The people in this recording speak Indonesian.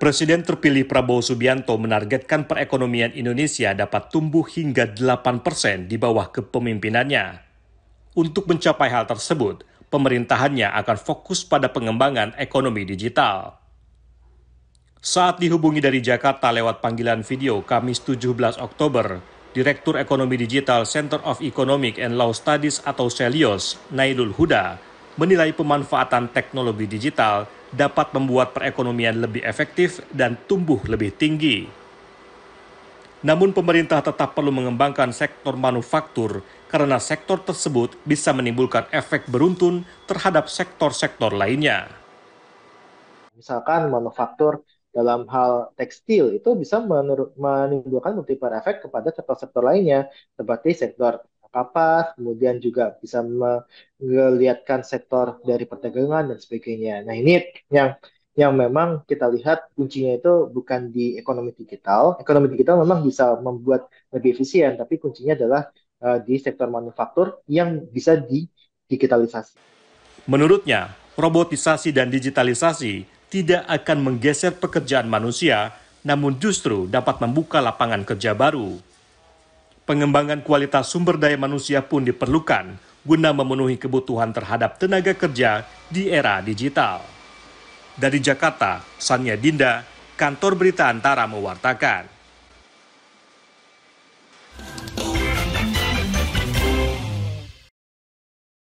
Presiden terpilih Prabowo Subianto menargetkan perekonomian Indonesia dapat tumbuh hingga 8 persen di bawah kepemimpinannya. Untuk mencapai hal tersebut, pemerintahannya akan fokus pada pengembangan ekonomi digital. Saat dihubungi dari Jakarta lewat panggilan video Kamis 17 Oktober, Direktur Ekonomi Digital Center of Economic and Law Studies atau CELIOS, Nailul Huda, menilai pemanfaatan teknologi digital dapat membuat perekonomian lebih efektif dan tumbuh lebih tinggi. Namun pemerintah tetap perlu mengembangkan sektor manufaktur karena sektor tersebut bisa menimbulkan efek beruntun terhadap sektor-sektor lainnya. Misalkan manufaktur dalam hal tekstil itu bisa menimbulkan multiplier efek kepada sektor-sektor lainnya seperti sektor apa, kemudian juga bisa melihatkan sektor dari perdagangan dan sebagainya. Nah ini yang yang memang kita lihat kuncinya itu bukan di ekonomi digital. Ekonomi digital memang bisa membuat lebih efisien, tapi kuncinya adalah uh, di sektor manufaktur yang bisa didigitalisasi. Menurutnya, robotisasi dan digitalisasi tidak akan menggeser pekerjaan manusia, namun justru dapat membuka lapangan kerja baru pengembangan kualitas sumber daya manusia pun diperlukan guna memenuhi kebutuhan terhadap tenaga kerja di era digital. Dari Jakarta, Sanya Dinda, Kantor Berita Antara mewartakan.